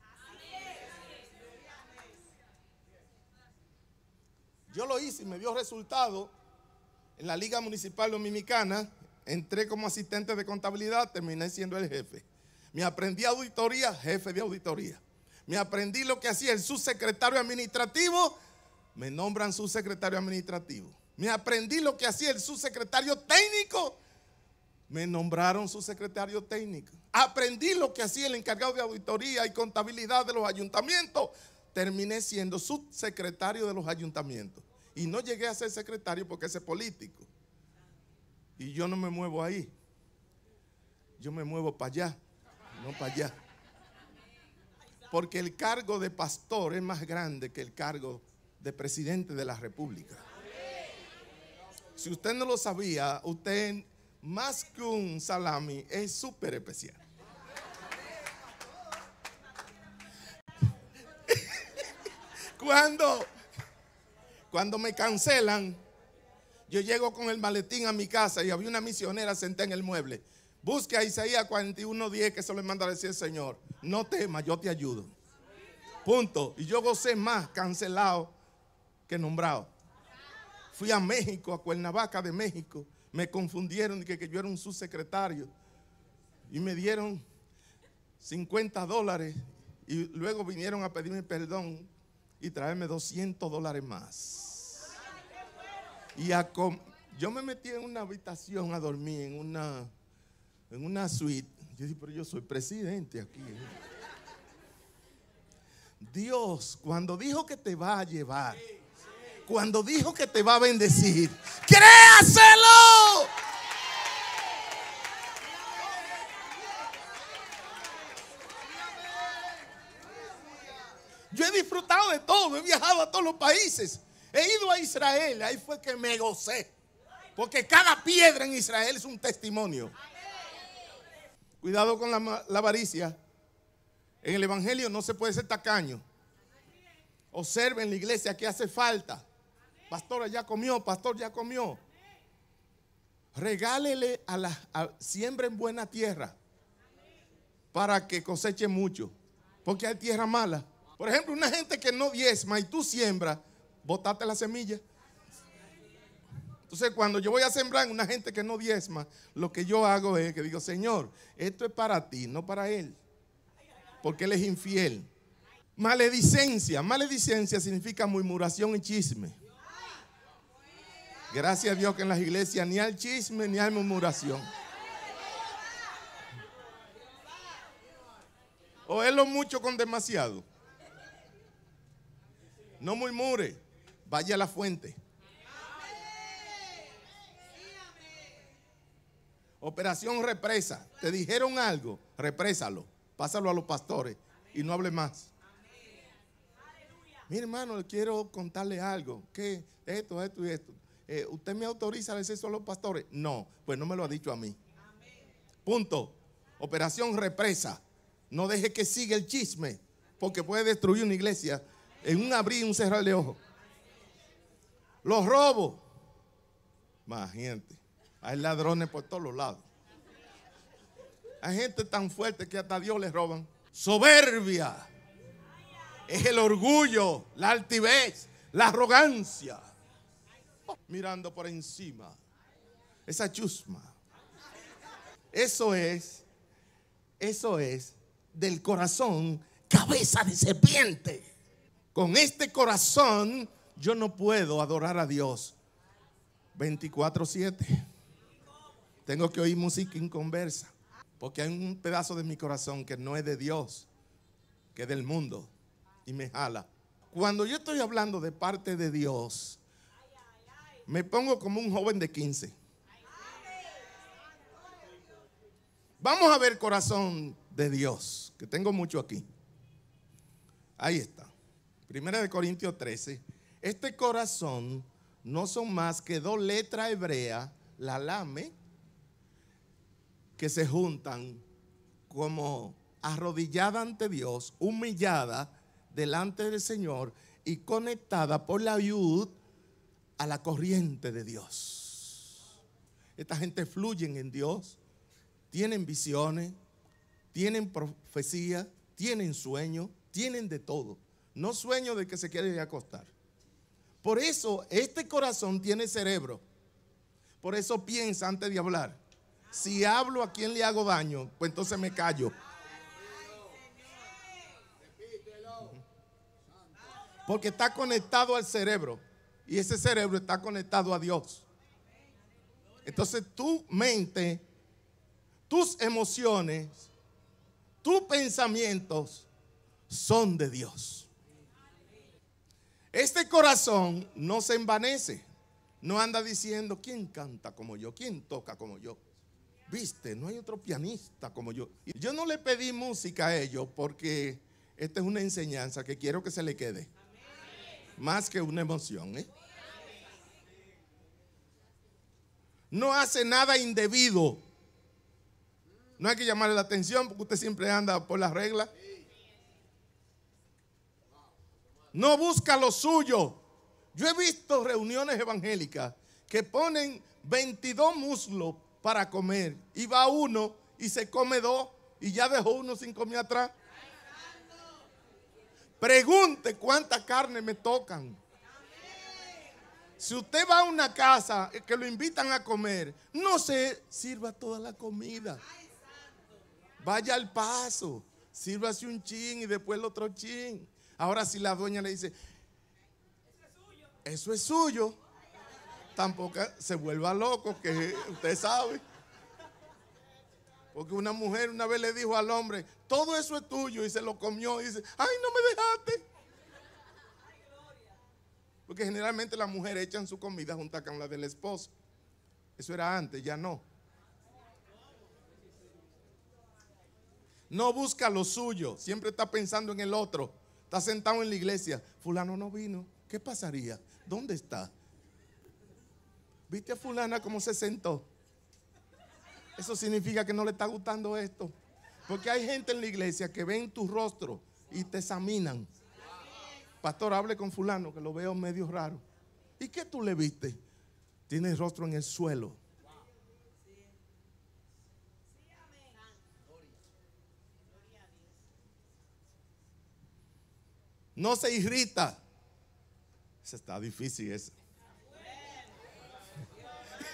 Yo lo hice y me dio resultado en la Liga Municipal Dominicana entré como asistente de contabilidad, terminé siendo el jefe. Me aprendí auditoría, jefe de auditoría. Me aprendí lo que hacía el subsecretario administrativo, me nombran subsecretario administrativo. Me aprendí lo que hacía el subsecretario técnico, me nombraron subsecretario técnico. Aprendí lo que hacía el encargado de auditoría y contabilidad de los ayuntamientos, terminé siendo subsecretario de los ayuntamientos. Y no llegué a ser secretario porque ese político. Y yo no me muevo ahí. Yo me muevo para allá, no para allá. Porque el cargo de pastor es más grande que el cargo de presidente de la República. Si usted no lo sabía, usted más que un salami es súper especial. (laughs) Cuando, cuando me cancelan, yo llego con el maletín a mi casa y había una misionera sentada en el mueble. Busque a Isaías 41.10 que se le manda a decir el Señor. No temas, yo te ayudo. Punto. Y yo gocé más cancelado que nombrado. Fui a México, a Cuernavaca de México. Me confundieron que, que yo era un subsecretario. Y me dieron 50 dólares. Y luego vinieron a pedirme perdón y traerme 200 dólares más. Y a yo me metí en una habitación a dormir, en una, en una suite. Yo dije, pero yo soy presidente aquí. ¿eh?". Dios, cuando dijo que te va a llevar, cuando dijo que te va a bendecir, créaselo. Yo he disfrutado de todo, he viajado a todos los países. He ido a Israel, ahí fue que me gocé. Porque cada piedra en Israel es un testimonio. Cuidado con la, avaricia. En el Evangelio no se puede ser tacaño. Observen la iglesia que hace falta. Pastor ya comió, pastor ya comió. Regálele a la siembra en buena tierra para que coseche mucho. Porque hay tierra mala. Por ejemplo, una gente que no diezma y tú siembra botaste la semilla. Entonces, cuando yo voy a sembrar en una gente que no diezma, lo que yo hago es que digo, Señor, esto es para ti, no para él. Porque él es infiel. Maledicencia. Maledicencia significa murmuración y chisme. Gracias a Dios que en las iglesias ni hay chisme ni hay murmuración. O es lo mucho con demasiado. No murmure. Vaya a la fuente. Operación represa. Te dijeron algo, represalo Pásalo a los pastores y no hable más. Mi hermano, quiero contarle algo. ¿Qué? Esto, esto y esto. Eh, ¿Usted me autoriza a eso a los pastores? No, pues no me lo ha dicho a mí. Punto. Operación represa. No deje que siga el chisme, porque puede destruir una iglesia en un abrir y un cerrar de ojos los robos. gente. hay ladrones por todos los lados. Hay gente tan fuerte que hasta Dios les roban. Soberbia es el orgullo, la altivez, la arrogancia. mirando por encima, esa chusma. Eso es, eso es del corazón, cabeza de serpiente. Con este corazón yo no puedo adorar a Dios 24/7. Tengo que oír música en conversa, porque hay un pedazo de mi corazón que no es de Dios, que es del mundo, y me jala. Cuando yo estoy hablando de parte de Dios, me pongo como un joven de 15. Vamos a ver corazón de Dios, que tengo mucho aquí. Ahí está. Primera de Corintios 13 este corazón no son más que dos letras hebreas, la lame, ¿eh? que se juntan como arrodillada ante Dios, humillada delante del Señor y conectada por la yud a la corriente de Dios. Esta gente fluyen en Dios, tienen visiones, tienen profecía, tienen sueño, tienen de todo. No sueño de que se quieren acostar. Por eso este corazón tiene cerebro. Por eso piensa antes de hablar. Si hablo a quien le hago daño, pues entonces me callo. Porque está conectado al cerebro. Y ese cerebro está conectado a Dios. Entonces tu mente, tus emociones, tus pensamientos son de Dios. Este corazón no se envanece, no anda diciendo, ¿quién canta como yo? ¿Quién toca como yo? Viste, no hay otro pianista como yo. Yo no le pedí música a ellos porque esta es una enseñanza que quiero que se le quede. Más que una emoción. ¿eh? No hace nada indebido. No hay que llamarle la atención porque usted siempre anda por las reglas. no busca lo suyo. Yo he visto reuniones evangélicas que ponen 22 muslos para comer y va uno y se come dos y ya dejó uno sin comer atrás. Pregunte cuánta carne me tocan. Si usted va a una casa que lo invitan a comer, no se sirva toda la comida. Vaya al paso, sírvase un chin y después el otro chin. Ahora si la dueña le dice, eso es suyo, tampoco se vuelva loco, que usted sabe. Porque una mujer una vez le dijo al hombre, todo eso es tuyo y se lo comió y dice, ay, no me dejaste. Porque generalmente las mujeres echan su comida junto con la del esposo. Eso era antes, ya no. No busca lo suyo, siempre está pensando en el otro. Está sentado en la iglesia. Fulano no vino. ¿Qué pasaría? ¿Dónde está? ¿Viste a fulana cómo se sentó? Eso significa que no le está gustando esto. Porque hay gente en la iglesia que ven tu rostro y te examinan. Pastor, hable con fulano que lo veo medio raro. ¿Y qué tú le viste? Tiene el rostro en el suelo. No se irrita. Eso está difícil eso.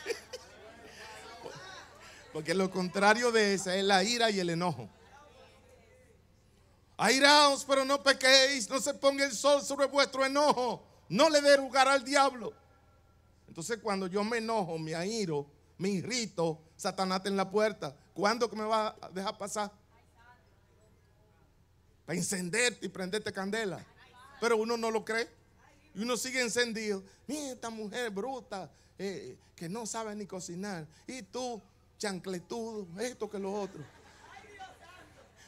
(laughs) Porque lo contrario de esa es la ira y el enojo. Airaos, pero no pequéis, no se ponga el sol sobre vuestro enojo, no le dé lugar al diablo. Entonces cuando yo me enojo, me airo, me irrito, Satanás en la puerta. ¿Cuándo que me va a dejar pasar? Para encenderte y prenderte candela. Pero uno no lo cree. Y uno sigue encendido. Mira esta mujer bruta eh, que no sabe ni cocinar. Y tú, chancletudo, esto que lo otro.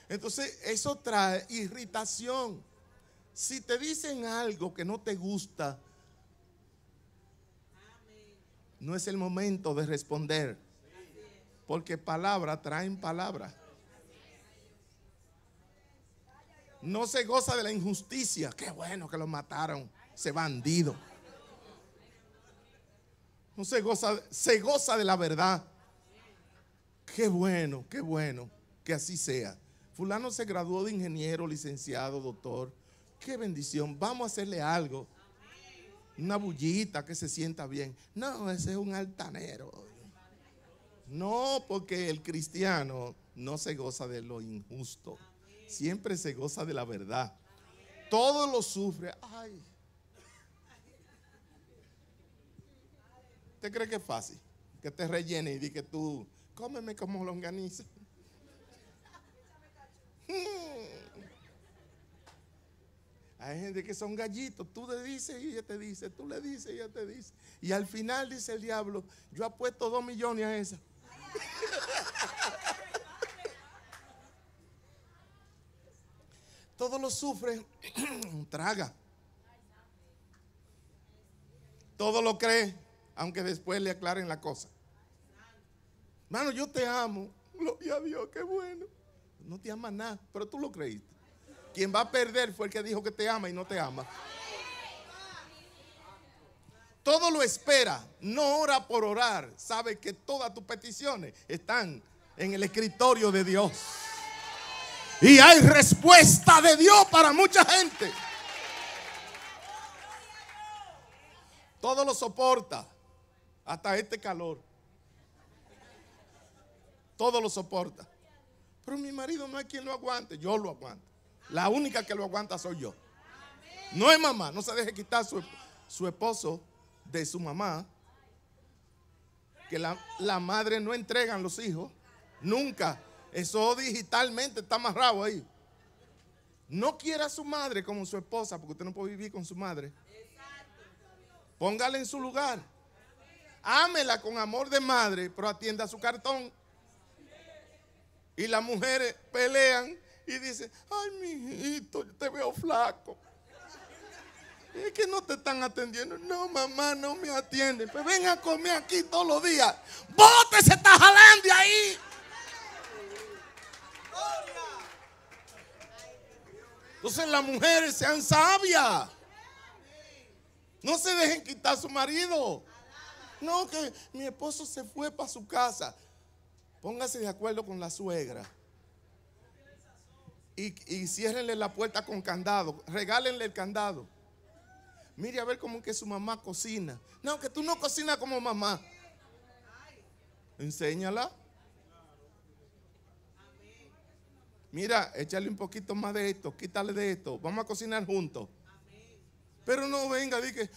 Entonces, eso trae irritación. Si te dicen algo que no te gusta, no es el momento de responder. Porque palabra traen palabra. No se goza de la injusticia. Qué bueno que lo mataron, ese bandido. No se goza, se goza de la verdad. Qué bueno, qué bueno que así sea. Fulano se graduó de ingeniero, licenciado, doctor. Qué bendición. Vamos a hacerle algo. Una bullita que se sienta bien. No, ese es un altanero. No, porque el cristiano no se goza de lo injusto. Siempre se goza de la verdad. Todo lo sufre. Ay. ¿Usted cree que es fácil? Que te rellene y di tú, cómeme como longaniza. Hmm. Hay gente que son gallitos, tú le dices y ella te dice, tú le dices y ella te dice. Y al final dice el diablo, yo apuesto dos millones a esa. Todo lo sufre, (clears throat) traga. Todo lo cree, aunque después le aclaren la cosa. Hermano, yo te amo. Gloria a Dios, qué bueno. No te ama nada, pero tú lo creíste. Quien va a perder fue el que dijo que te ama y no te ama. Todo lo espera, no ora por orar. Sabe que todas tus peticiones están en el escritorio de Dios. Y hay respuesta de Dios para mucha gente. Todo lo soporta, hasta este calor. Todo lo soporta. Pero mi marido no hay quien lo aguante, yo lo aguanto. La única que lo aguanta soy yo. No es mamá, no se deje quitar su, esposo de su mamá. Que la, la madre no entregan los hijos, nunca. Eso digitalmente está amarrado ahí. No quiera a su madre como su esposa, porque usted no puede vivir con su madre. Póngala en su lugar. Ámela con amor de madre, pero atienda su cartón. Y las mujeres pelean y dicen, ay, mijito, yo te veo flaco. Es que no te están atendiendo. No, mamá, no me atienden. Pues ven a comer aquí todos los días. ¡Bótese se está jalando ahí. Entonces las mujeres sean sabias. No se dejen quitar a su marido. No, que mi esposo se fue para su casa. Póngase de acuerdo con la suegra. Y, y ciérrenle la puerta con candado. Regálenle el candado. Mire a ver cómo que su mamá cocina. No, que tú no cocinas como mamá. Enséñala. Mira, échale un poquito más de esto, quítale de esto, vamos a cocinar juntos. Pero no venga, dije,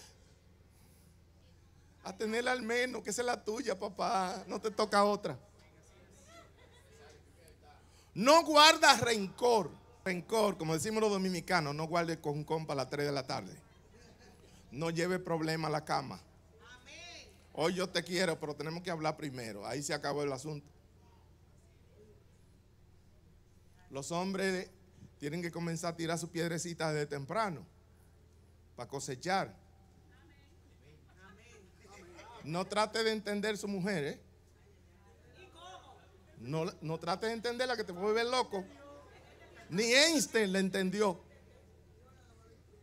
a tener al menos, que esa es la tuya, papá, no te toca otra. No guardas rencor, rencor, como decimos los dominicanos, no guarde con compa a las 3 de la tarde. No lleve problema a la cama. Hoy yo te quiero, pero tenemos que hablar primero. Ahí se acabó el asunto. los hombres tienen que comenzar a tirar sus piedrecitas desde temprano para cosechar. No trate de entender su mujer, ¿eh? No, no trate de entenderla que te puede ver loco. Ni Einstein la entendió.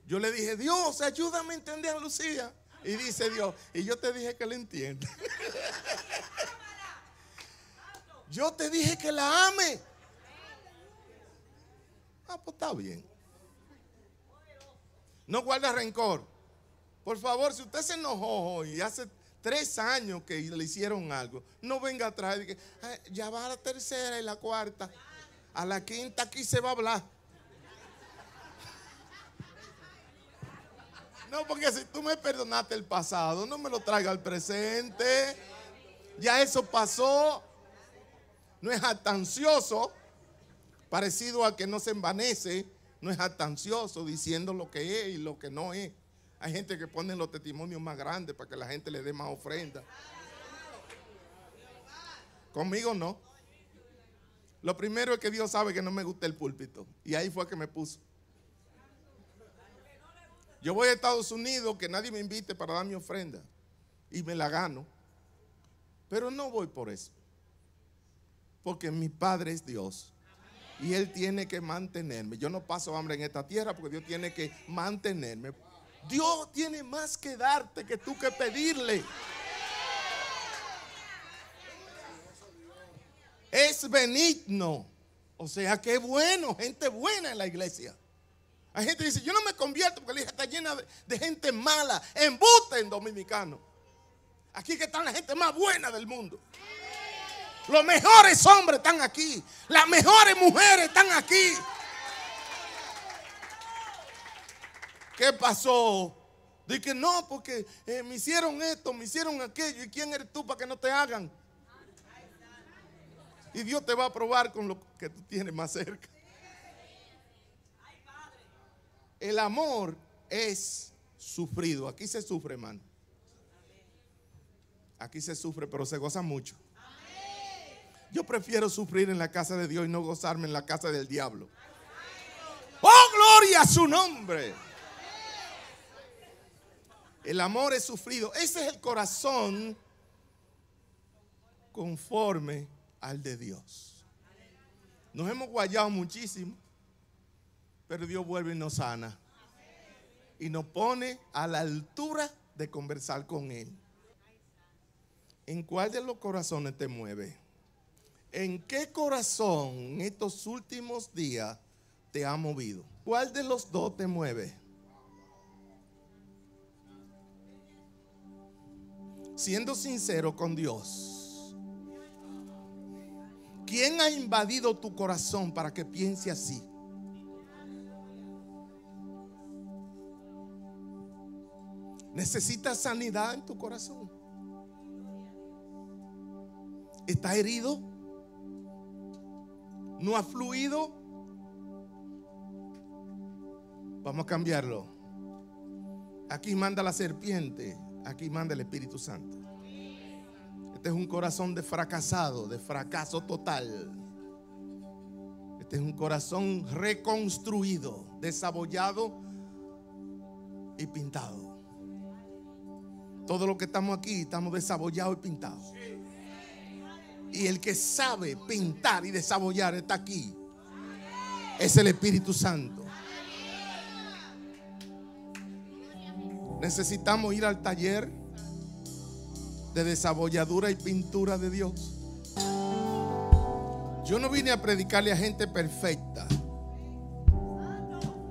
Yo le dije, Dios, ayúdame a entender a Lucía. Y dice Dios, y yo te dije que la entienda. (laughs) yo te dije que la ame. Ah, pues está bien. No guarda rencor. Por favor, si usted se enojó hoy y hace tres años que le hicieron algo, no venga atrás traer que ah, ya va a la tercera y la cuarta. A la quinta aquí se va a hablar. (laughs) No, porque si tú me perdonaste el pasado, no me lo traiga al presente. Ya eso pasó. No es ansioso parecido a que no se envanece, no es ansioso diciendo lo que es y lo que no es. Hay gente que pone los testimonios más grandes para que la gente le dé más ofrenda. Conmigo no. Lo primero es que Dios sabe que no me gusta el púlpito. Y ahí fue que me puso. Yo voy a Estados Unidos, que nadie me invite para dar mi ofrenda. Y me la gano. Pero no voy por eso. Porque mi Padre es Dios. Y Él tiene que mantenerme. Yo no paso hambre en esta tierra porque Dios tiene que mantenerme. Dios tiene más que darte que tú que pedirle. Es benigno. O sea, qué bueno, gente buena en la iglesia. Hay gente que dice, yo no me convierto porque la iglesia está llena de, gente mala, embute en dominicano. Aquí que están la gente más buena del mundo. Los mejores hombres están aquí. Las mejores mujeres están aquí. ¿Qué pasó? Dije, no, porque eh, me hicieron esto, me hicieron aquello. ¿Y quién eres tú para que no te hagan? Y Dios te va a probar con lo que tú tienes más cerca. El amor es sufrido. Aquí se sufre, hermano. Aquí se sufre, pero se goza mucho. Yo prefiero sufrir en la casa de Dios y no gozarme en la casa del diablo. Oh, gloria a su nombre. El amor es sufrido. Ese es el corazón conforme al de Dios. Nos hemos guayado muchísimo, pero Dios vuelve y nos sana. Y nos pone a la altura de conversar con Él. ¿En cuál de los corazones te mueve? ¿En qué corazón en estos últimos días te ha movido? ¿Cuál de los dos te mueve? Siendo sincero con Dios. ¿Quién ha invadido tu corazón para que piense así? ¿Necesitas sanidad en tu corazón? ¿Estás herido? no ha fluido, vamos a cambiarlo. Aquí manda la serpiente, aquí manda el Espíritu Santo. Este es un corazón de fracasado, de fracaso total. Este es un corazón reconstruido, desabollado y pintado. Todo lo que estamos aquí estamos desabollados y pintados. Y el que sabe pintar y desabollar está aquí. Es el Espíritu Santo. Necesitamos ir al taller de desabolladura y pintura de Dios. Yo no vine a predicarle a gente perfecta.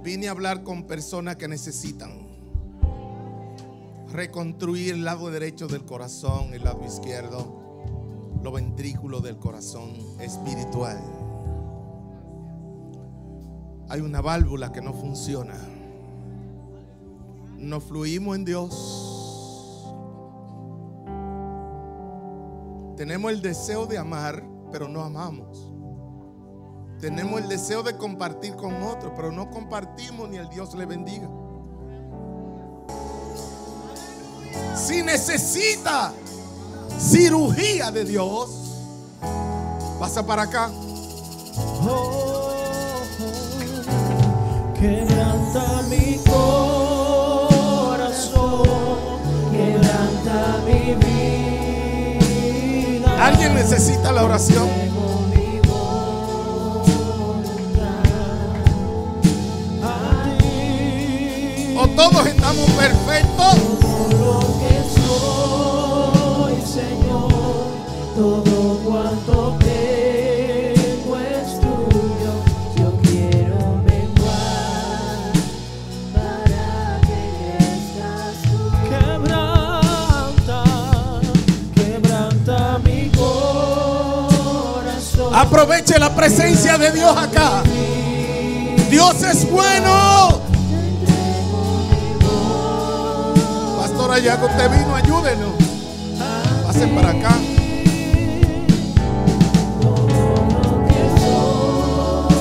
Vine a hablar con personas que necesitan reconstruir el lado derecho del corazón, el lado izquierdo lo ventrículo del corazón espiritual. Hay una válvula que no funciona. No fluimos en Dios. Tenemos el deseo de amar, pero no amamos. Tenemos el deseo de compartir con otros, pero no compartimos ni el Dios le bendiga. Si necesita cirugía de Dios. Pasa para acá. Oh, quebranta mi corazón, quebranta mi vida. ¿Alguien necesita la oración? O todos estamos perfectos. Todo cuanto tengo es tuyo yo quiero guardar para que esta quebranta quebranta mi corazón Aproveche la presencia de Dios acá Dios es bueno Pastora en Su te vino ayúdenos Pasen para acá